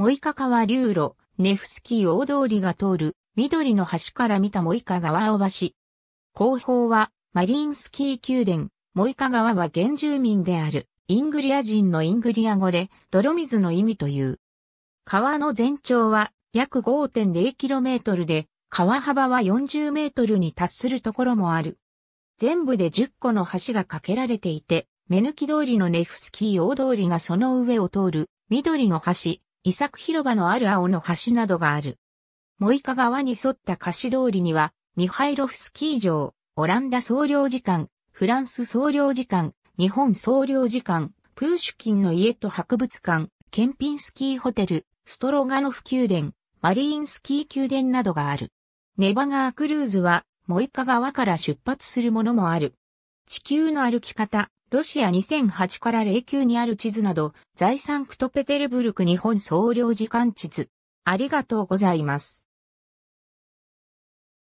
モイカ川流路、ネフスキー大通りが通る、緑の橋から見たモイカ川を橋。後方は、マリンスキー宮殿、モイカ川は原住民である、イングリア人のイングリア語で、泥水の意味という。川の全長は、約 5.0km で、川幅は 40m に達するところもある。全部で10個の橋が架けられていて、目抜き通りのネフスキー大通りがその上を通る、緑の橋、遺作広場のある青の橋などがある。モイカ川に沿った菓子通りには、ミハイロフスキー場、オランダ総領事館、フランス総領事館、日本総領事館、プーシュキンの家と博物館、ケンピンスキーホテル、ストロガノフ宮殿、マリーンスキー宮殿などがある。ネバガークルーズは、モイカ川から出発するものもある。地球の歩き方、ロシア2008から09にある地図など、財産クトペテルブルク日本総領事館地図。ありがとうございます。